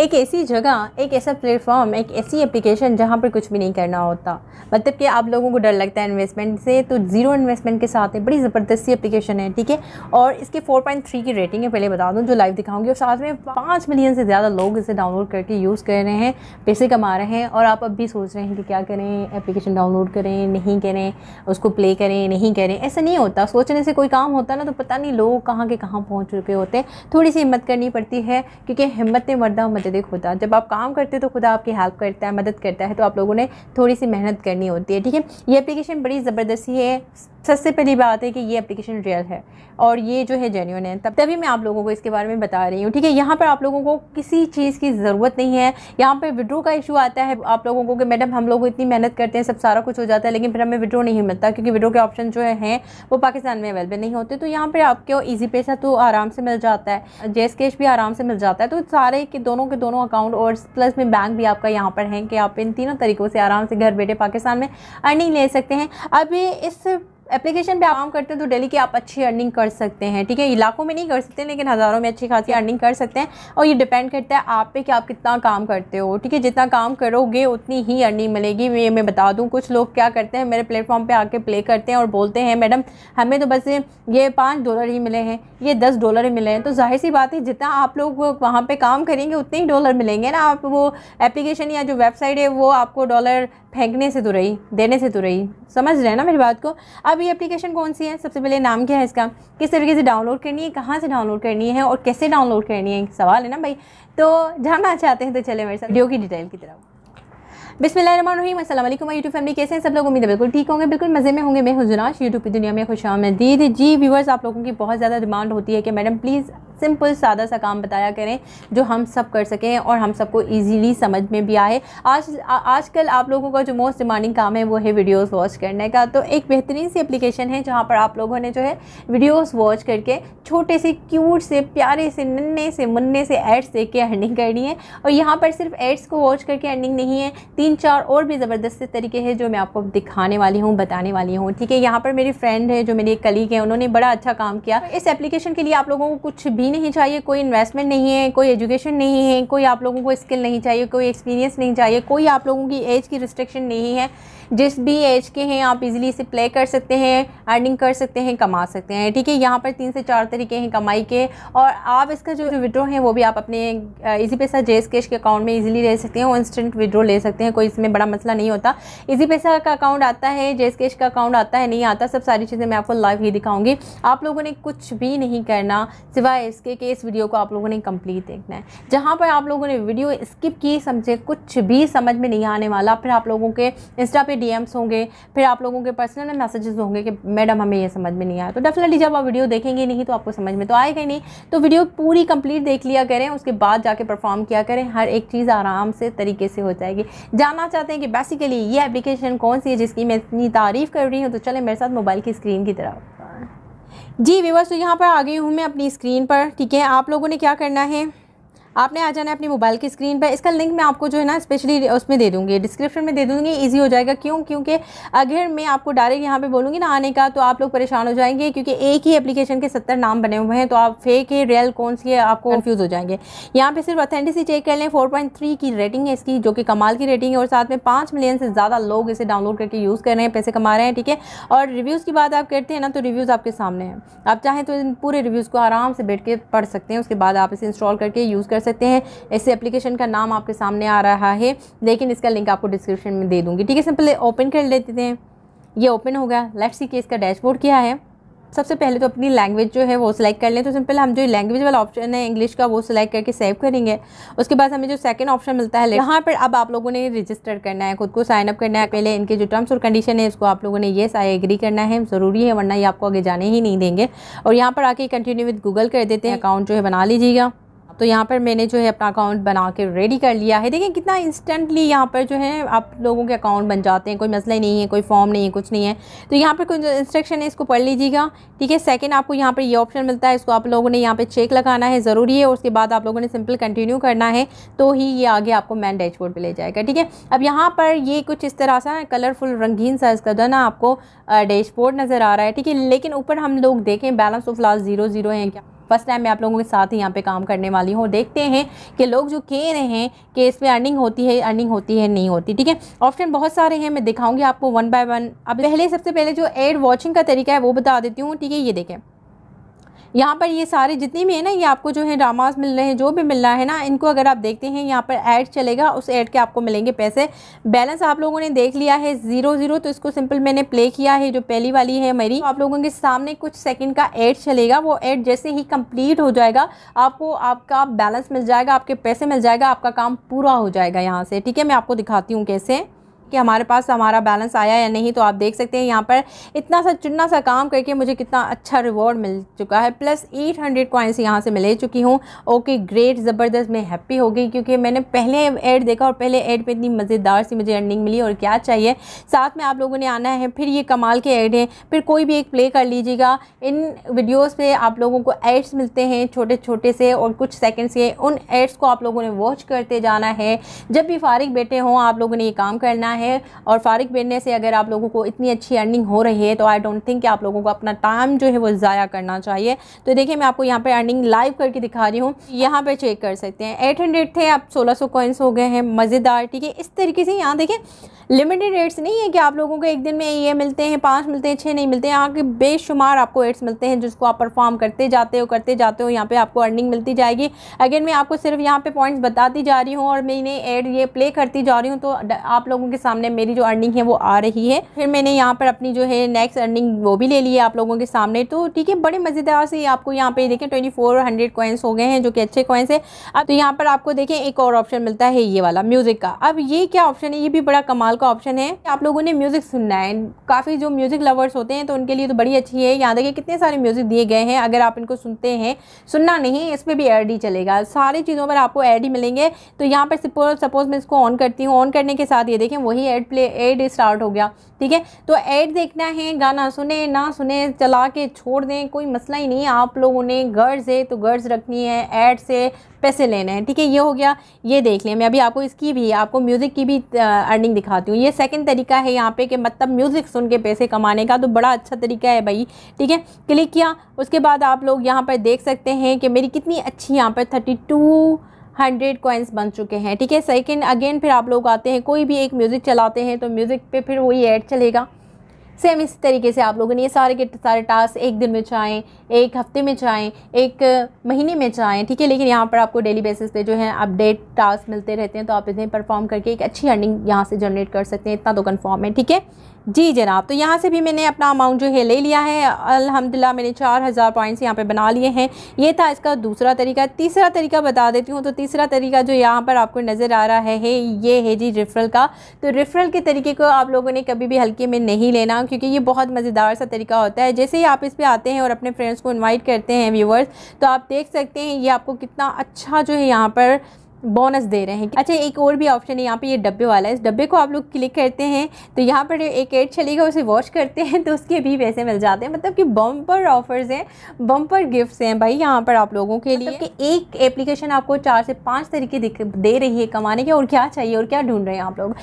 एक ऐसी जगह एक ऐसा प्लेटफॉर्म एक ऐसी एप्लीकेशन जहाँ पर कुछ भी नहीं करना होता मतलब कि आप लोगों को डर लगता है इन्वेस्टमेंट से तो ज़ीरो इन्वेस्टमेंट के साथ है बड़ी ज़बरदस्ती एप्लीकेशन है ठीक है और इसके 4.3 की रेटिंग है पहले बता दूँ जो लाइव दिखाऊंगी और साथ में पाँच मिलियन से ज़्यादा लोग इसे डाउनलोड करके यूज़ कर रहे हैं पैसे कमा रहे हैं और आप अब भी सोच रहे हैं कि क्या करें एप्लीकेशन डाउनलोड करें नहीं करें उसको प्ले करें नहीं करें ऐसा नहीं होता सोचने से कोई काम होता ना तो पता नहीं लोग कहाँ के कहाँ पहुँच चुके होते थोड़ी सी हिम्मत करनी पड़ती है क्योंकि हिम्मत मरदा मुतद होता जब आप काम करते हो तो खुदा आपकी हेल्प करता है मदद करता है तो आप लोगों ने थोड़ी सी मेहनत करनी होती है ठीक है ये अप्लीकेशन बड़ी ज़बरदस्ती है सबसे पहली बात है कि ये एप्लीकेशन रियल है और ये जो है जेन्यून है तब तभी मैं आप लोगों को इसके बारे में बता रही हूँ ठीक है यहाँ पर आप लोगों को किसी चीज़ की ज़रूरत नहीं है यहाँ पर विड्रो का इशू आता है आप लोगों को कि मैडम हम लोग इतनी मेहनत करते हैं सब सारा कुछ हो जाता है लेकिन फिर हमें विड्रो नहीं मिलता क्योंकि विड्रो के ऑप्शन जो हैं वो पाकिस्तान में अवेलेबल नहीं होते तो यहाँ पर आपको ईजी पैसा तो आराम से मिल जाता है जेस कैश भी आराम से मिल जाता है तो सारे के दोनों के दोनों अकाउंट और प्लस में बैंक भी आपका यहाँ पर है कि आप इन तीनों तरीक़ों से आराम से घर बैठे पाकिस्तान में अर्निंग ले सकते हैं अभी इस एप्लीकेशन पे आप काम करते हैं तो डेली की आप अच्छी अर्निंग कर सकते हैं ठीक है इलाकों में नहीं कर सकते लेकिन हज़ारों में अच्छी खासी अर्निंग कर सकते हैं और ये डिपेंड करता है आप पे कि आप कितना काम करते हो ठीक है जितना काम करोगे उतनी ही अर्निंग मिलेगी मैं मैं बता दूँ कुछ लोग क्या करते हैं मेरे प्लेटफॉर्म पर आके प्ले करते हैं और बोलते हैं मैडम हमें तो बस ये पाँच डॉलर ही मिले हैं ये दस डॉलर ही मिले हैं तो जाहिर सी बात है जितना आप लोग वहाँ पर काम करेंगे उतने ही डॉलर मिलेंगे ना आप वो एप्लीकेशन या जो वेबसाइट है वो आपको डॉलर फेंकने से तो रही देने से तो रही समझ रहे हैं ना मेरी बात को अब ये एप्लीकेशन कौन सी है सबसे पहले नाम क्या है इसका किस तरीके से डाउनलोड करनी है कहाँ से डाउनलोड करनी है और कैसे डाउनलोड करनी है सवाल है ना भाई तो जानना चाहते हैं तो चले मेरे साथ वीडियो की डिटेल की तरफ बिस्मिल असलम यूट्यूब फैमिली कैसे हैं सब लोग उम्मीद है बिल्कुल ठीक होंगे बिल्कुल मज़े में होंगे मैं हुजनाश यूट्यूब की दुनिया में खुशाम आमदीद जी व्यूवर्स आप लोगों की बहुत ज़्यादा डिमांड होती है कि मैडम प्लीज़ सिंपल सादा सा काम बताया करें जो हम सब कर सकें और हम सबको ईजीली समझ में भी आए आज आजकल आप लोगों का जो मोस्ट डिमांडिंग काम है वो है वीडियोस वॉच करने का तो एक बेहतरीन सी एप्लीकेशन है जहाँ पर आप लोगों ने जो है वीडियोज़ वॉच करके छोटे से क्यूट से प्यारे से नन्ने से मुन्ने से एड्स देख के अर्निंग करनी है और यहाँ पर सिर्फ एड्स को वॉच करके अर्निंग नहीं है तीन चार और भी ज़बरदस्त से तरीके हैं जो मैं आपको दिखाने वाली हूँ बताने वाली हूँ ठीक है यहाँ पर मेरी फ्रेंड है जो मेरी एक कलीग है उन्होंने बड़ा अच्छा काम किया इस एप्लीकेशन के लिए आप लोगों को कुछ भी नहीं चाहिए कोई इन्वेस्टमेंट नहीं है कोई एजुकेशन नहीं है कोई आप लोगों को स्किल नहीं चाहिए कोई एक्सपीरियंस नहीं चाहिए कोई आप लोगों की एज की रिस्ट्रिक्शन नहीं है जिस भी एज के हैं आप इजीली इसे प्ले कर सकते हैं अर्निंग कर सकते हैं कमा सकते हैं ठीक है यहाँ पर तीन से चार तरीके हैं कमाई के और आप इसका जो विड्रो है वो भी आप अपने इजी पैसा जेस कैश के अकाउंट में इजीली ले सकते हैं और इंस्टेंट विड्रो ले सकते हैं कोई इसमें बड़ा मसला नहीं होता इजी पैसा का अकाउंट आता है जेस कैश का अकाउंट आता है नहीं आता सब सारी चीज़ें मैं आपको लाइव ही दिखाऊँगी आप लोगों ने कुछ भी नहीं करना सिवाय इस इसके कि इस वीडियो को आप लोगों ने कंप्लीट देखना है जहाँ पर आप लोगों ने वीडियो स्किप की समझे कुछ भी समझ में नहीं आने वाला फिर आप लोगों के इंस्टा पे डीएम्स होंगे फिर आप लोगों के पर्सनल मैसेजेस होंगे कि मैडम हमें यह समझ में नहीं आया तो डेफिनेटली जब आप वीडियो देखेंगे नहीं तो आपको समझ में तो आएगा ही नहीं तो वीडियो पूरी कंप्लीट देख लिया करें उसके बाद जाके परफॉर्म किया करें हर एक चीज़ आराम से तरीके से हो जाएगी जानना चाहते हैं कि बेसिकली ये एप्लीकेशन कौन सी है जिसकी मैं इतनी तारीफ़ कर रही हूँ तो चलें मेरे साथ मोबाइल की स्क्रीन की तरफ जी व्यूवर्स तो यहाँ पर आ गई हूँ मैं अपनी स्क्रीन पर ठीक है आप लोगों ने क्या करना है आपने आ जाना है अपनी मोबाइल की स्क्रीन पर इसका लिंक मैं आपको जो है ना स्पेशली उसमें दे दूँगी डिस्क्रिप्शन में दे दूँगी ईजी हो जाएगा क्यों क्योंकि अगर मैं आपको डायरेक्ट यहाँ पर बोलूँगी ना आने का तो आप लोग परेशान हो जाएंगे क्योंकि एक ही एप्लीकेशन के सत्तर नाम बने हुए हैं तो आप फेक है रियल कौन सी है आपको कन्फ्यूज़ हो जाएंगे यहाँ पर सिर्फ अथेंटिसी चेक कर लें फोर की रेटिंग है इसकी जो कि कमाल की रेटिंग है और साथ में पाँच मिलियन से ज़्यादा लोग इसे डाउनलोड करके यूज़ कर रहे हैं पैसे कमा रहे हैं ठीक है और रिव्यूज़ की बात आप करते हैं ना तो रिव्यूज़ आपके सामने हैं आप चाहें तो इन पूरे रिव्यूज़ को आराम से बैठ के पढ़ सकते हैं उसके बाद आप इसे इंस्टॉल करके यूज़ कर सकते हैं ऐसे एप्लीकेशन का नाम आपके सामने आ रहा है लेकिन इसका लिंक आपको डिस्क्रिप्शन में दे दूँगी ठीक है सिंपल ओपन कर लेते हैं ये ओपन हो गया लेट्स सी कि इसका डैशबोर्ड क्या है सबसे पहले तो अपनी लैंग्वेज जो है वो सिलेक्ट कर लें तो सिंपल हम जो लैंग्वेज वाला ऑप्शन है इंग्लिश का वो सिलेक्ट करके सेव करेंगे उसके बाद हमें जो सेकंड ऑप्शन मिलता है यहाँ पर अब आप लोगों ने रजिस्टर करना है खुद को साइन अप करना है पहले इनके जो टर्म्स और कंडीशन है इसको आप लोगों ने येस आई एग्री करना है ज़रूरी है वरना ये आपको आगे जाने ही नहीं देंगे और यहाँ पर आके कंटिन्यू विद गूगल कर देते हैं अकाउंट जो है बना लीजिएगा तो यहाँ पर मैंने जो है अपना अकाउंट बना के रेडी कर लिया है देखिए कितना इंस्टेंटली यहाँ पर जो है आप लोगों के अकाउंट बन जाते हैं कोई मसला नहीं है कोई फॉर्म नहीं है कुछ नहीं है तो यहाँ पर कुछ इंस्ट्रक्शन है इसको पढ़ लीजिएगा ठीक है सेकेंड आपको यहाँ पर ये ऑप्शन मिलता है इसको आप लोगों ने यहाँ पर चेक लगाना है ज़रूरी है उसके बाद आप लोगों ने सिंपल कंटिन्यू करना है तो ही ये आगे आपको मैन डैशबोर्ड पर ले जाएगा ठीक है अब यहाँ पर ये कुछ इस तरह सा कलरफुल रंगीन सा इसका जो ना आपको डैशबोर्ड नज़र आ रहा है ठीक है लेकिन ऊपर हम लोग देखें balance of last zero zero है क्या फर्स्ट टाइम मैं आप लोगों के साथ ही यहाँ पे काम करने वाली हूँ देखते हैं कि लोग जो कह रहे हैं कि इसमें अर्निंग होती है अर्निंग होती है नहीं होती ठीक है ऑप्शन बहुत सारे हैं मैं दिखाऊंगी आपको वन बाय वन अब पहले सबसे पहले जो एड वॉचिंग का तरीका है वो बता देती हूँ ठीक है ये देखें यहाँ पर ये सारे जितनी भी है ना ये आपको जो है ड्रामास मिल रहे हैं जो भी मिल रहा है ना इनको अगर आप देखते हैं यहाँ पर ऐड चलेगा उस ऐड के आपको मिलेंगे पैसे बैलेंस आप लोगों ने देख लिया है ज़ीरो ज़ीरो तो इसको सिंपल मैंने प्ले किया है जो पहली वाली है मेरी आप लोगों के सामने कुछ सेकेंड का ऐड चलेगा वो ऐड जैसे ही कम्प्लीट हो जाएगा आपको आपका बैलेंस मिल जाएगा आपके पैसे मिल जाएगा आपका काम पूरा हो जाएगा यहाँ से ठीक है मैं आपको दिखाती हूँ कैसे कि हमारे पास हमारा बैलेंस आया या नहीं तो आप देख सकते हैं यहाँ पर इतना सा चुना सा काम करके मुझे कितना अच्छा रिवॉर्ड मिल चुका है प्लस एट हंड्रेड कॉइन्स यहाँ से मिले चुकी हूँ ओके ग्रेट ज़बरदस्त मैं हैप्पी हो गई क्योंकि मैंने पहले ऐड देखा और पहले ऐड में इतनी मज़ेदार सी मुझे अर्निंग मिली और क्या चाहिए साथ में आप लोगों ने आना है फिर ये कमाल के ऐड हैं फिर कोई भी एक प्ले कर लीजिएगा इन वीडियोज़ पर आप लोगों को एड्स मिलते हैं छोटे छोटे से और कुछ सेकेंड्स के उन एड्स को आप लोगों ने वॉच करते जाना है जब भी फारिग बैठे हों आप लोगों ने ये काम करना है है और फारिक बनने से अगर आप लोगों को इतनी अच्छी अर्निंग हो रही है तो आई डोंट थिंक कि आप लोगों को अपना टाइम जो है वो ज़ाया करना चाहिए तो देखिए मैं आपको यहाँ पर अर्निंग लाइव करके दिखा रही हूँ यहाँ पर चेक कर सकते हैं एट थे अब सोलह सौ हो गए हैं मज़ेदार ठीक है इस तरीके से यहाँ देखें लिमिटेड रेट्स नहीं है कि आप लोगों को एक दिन में ये मिलते हैं पाँच मिलते हैं छः नहीं मिलते हैं यहाँ के बेशुमार आपको एड्स मिलते हैं जिसको आप परफॉर्म करते जाते हो करते जाते हो यहाँ पे आपको अर्निंग मिलती जाएगी अगेन मैं आपको सिर्फ यहाँ पे पॉइंट्स बताती जा रही हूँ और मैं इन्हें एड ये प्ले करती जा रही हूँ तो आप लोगों के सामने मेरी जो अर्निंग है वो आ रही है फिर मैंने यहाँ पर अपनी जो है नेक्स्ट अर्निंग वो भी ले ली है आप लोगों के सामने तो ठीक है बड़े मज़ेदार से आपको यहाँ पे देखें ट्वेंटी फोर हंड्रेड कॉइन्स हो गए हैं जो कि अच्छे कॉइन्स हैं अब तो यहाँ पर आपको देखें एक और ऑप्शन मिलता है ये वाला म्यूज़िक का अब ये क्या ऑप्शन है ये भी बड़ा कमाल का ऑप्शन है आप लोगों ने म्यूज़िक सुनना है काफ़ी जो म्यूज़िक लवर्स होते हैं तो उनके लिए तो बड़ी अच्छी है यहाँ देखिए कितने सारे म्यूज़िक दिए गए हैं अगर आप इनको सुनते हैं सुनना नहीं इसमें भी एड चलेगा सारी चीज़ों पर आपको एड मिलेंगे तो यहाँ पर सपोज सपोज मैं इसको ऑन करती हूँ ऑन करने के साथ ये देखें वो वही एड प्ले एड स्टार्ट हो गया ठीक है तो एड देखना है गाना सुने ना सुने चला के छोड़ दें कोई मसला ही नहीं आप लोगों ने गर्ज है तो गर्ज रखनी है एड से पैसे लेने हैं ठीक है ये हो गया ये देख लें मैं अभी आपको इसकी भी आपको म्यूज़िक की भी अर्निंग दिखाती हूँ ये सेकंड तरीका है यहाँ पे कि मतलब म्यूज़िक सुन के पैसे कमाने का तो बड़ा अच्छा तरीका है भाई ठीक है क्लिक किया उसके बाद आप लोग यहाँ पर देख सकते हैं कि मेरी कितनी अच्छी यहाँ पर थर्टी टू हंड्रेड कॉइन्स बन चुके हैं ठीक है सेकेंड अगेन फिर आप लोग आते हैं कोई भी एक म्यूज़िक चलाते हैं तो म्यूज़िक पे फिर वही ऐड चलेगा सेम इस तरीके से आप लोगों ने ये सारे के सारे टास्क एक दिन में चाहें एक हफ्ते में चाहें एक महीने में चाहें ठीक है लेकिन यहाँ पर आपको डेली बेसिस पे जो है अपडेट टास्क मिलते रहते हैं तो आप इन्हें परफॉर्म करके एक अच्छी अर्निंग यहाँ से जनरेट कर सकते हैं इतना तो कन्फर्म है ठीक है जी जनाब तो यहाँ से भी मैंने अपना अमाउंट जो है ले लिया है अल्हम्दुलिल्लाह मैंने चार हज़ार पॉइंट्स यहाँ पे बना लिए हैं ये था इसका दूसरा तरीका तीसरा तरीका बता देती हूँ तो तीसरा तरीका जो यहाँ पर आपको नज़र आ रहा है, है ये है जी रेफरल का तो रेफरल के तरीके को आप लोगों ने कभी भी हल्के में नहीं लेना क्योंकि ये बहुत मज़ेदार सा तरीका होता है जैसे ही आप इस पर आते हैं और अपने फ्रेंड्स को इन्वाइट करते हैं व्यूवर्स तो आप देख सकते हैं ये आपको कितना अच्छा जो है यहाँ पर बोनस दे रहे हैं अच्छा एक और भी ऑप्शन है यहाँ पे ये डब्बे वाला है इस डब्बे को आप लोग क्लिक करते हैं तो यहाँ पर एक एड चलेगा उसे वॉश करते हैं तो उसके भी पैसे मिल जाते हैं मतलब कि बम्पर ऑफर्स हैं बम्पर गिफ्ट्स हैं भाई यहाँ पर आप लोगों के लिए मतलब कि एक एप्लीकेशन आपको चार से पाँच तरीके दे रही है कमाने के और क्या चाहिए और क्या ढूंढ रहे हैं आप लोग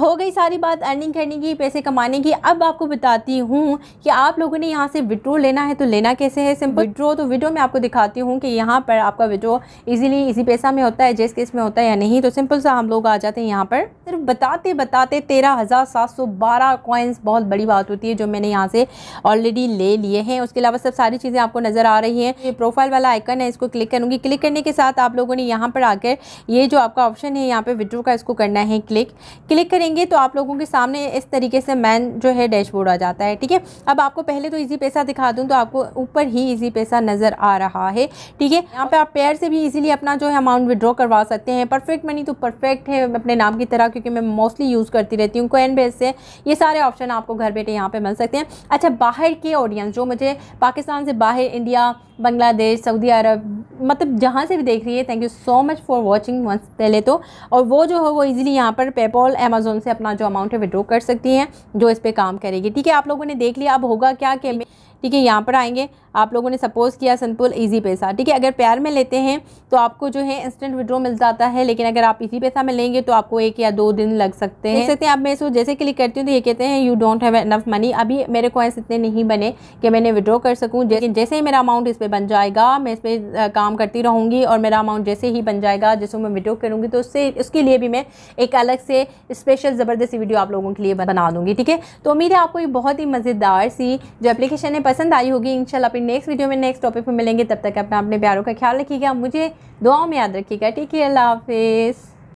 हो गई सारी बात अर्निंग करने की पैसे कमाने की अब आपको बताती हूँ कि आप लोगों ने यहाँ से विड्रो लेना है तो लेना कैसे है सिंपल विड्रो तो विड्रो में आपको दिखाती हूँ कि यहाँ पर आपका विड्रो ईजिली इसी पैसा में होता है जैसे प्रैक्टिस में होता है या नहीं तो सिंपल सा हम लोग आ जाते हैं यहाँ पर सिर्फ बताते बताते तेरह हज़ार सात सौ बारह कॉइन्स बहुत बड़ी बात होती है जो मैंने यहाँ से ऑलरेडी ले लिए हैं उसके अलावा सब सारी चीज़ें आपको नज़र आ रही हैं ये प्रोफाइल वाला आइकन है इसको क्लिक करूँगी क्लिक करने के साथ आप लोगों ने यहाँ पर आकर ये जो आपका ऑप्शन है यहाँ पर विड्रो का इसको करना है क्लिक क्लिक करेंगे तो आप लोगों के सामने इस तरीके से मैन जो है डैशबोर्ड आ जाता है ठीक है अब आपको पहले तो ईजी पैसा दिखा दूँ तो आपको ऊपर ही ईजी पैसा नज़र आ रहा है ठीक है यहाँ पर आप पेयर से भी ईजिली अपना जो है अमाउंट विड्रॉ करवा सकते हैं परफेक्ट मनी तो परफेक्ट है अपने नाम की तरह क्योंकि मैं मोस्टली यूज़ करती रहती हूँ कोन बेस से ये सारे ऑप्शन आपको घर बैठे यहाँ पर मिल सकते हैं अच्छा बाहर के ऑडियंस जो मुझे पाकिस्तान से बाहर इंडिया बांग्लादेश सऊदी अरब मतलब जहाँ से भी देख रही है thank you so much for watching once पहले तो और वो जो है वो ईजिली यहाँ पर पेपॉल अमेजोन से अपना जो अमाउंट है विड्रॉ कर सकती हैं जो इस पर काम करेगी ठीक है आप लोगों ने देख लिया अब होगा क्या कि ठीक है यहाँ पर आएंगे आप लोगों ने सपोज़ किया सिंपल ईजी पैसा ठीक है अगर प्यार में लेते हैं तो आपको जो है इंस्टेंट विड्रो मिल जाता है लेकिन अगर आप ईजी पैसा में लेंगे तो आपको एक या दो दिन लग सकते हैं देख सकते हैं आप मैं इसको जैसे क्लिक करती हूँ तो ये कहते हैं you don't have enough money अभी मेरे कॉइन्स इतने नहीं बने कि मैंने विड्रो कर सकूँ लेकिन जैसे ही मेरा अमाउंट इस पर बन जाएगा मैं इस पर काम करती रहूँगी और मेरा अमाउंट जैसे ही बन जाएगा जैसे मैं विड्रो करूँगी तो उससे उसके लिए भी मैं एक अलग से स्पेशल ज़बरदस्ती वीडियो आप लोगों के लिए बना दूँगी ठीक है तो उम्मीद है आपको ये बहुत ही मज़ेदार सी जो एप्लीकेशन है पसंद आई होगी इंशाल्लाह अपनी नेक्स्ट वीडियो में नेक्स्ट टॉपिक में मिलेंगे तब तक अपना अपने प्यारों का ख्याल रखिएगा मुझे दुआओं में याद रखिएगा ठीक है अल्लाह हाफिज़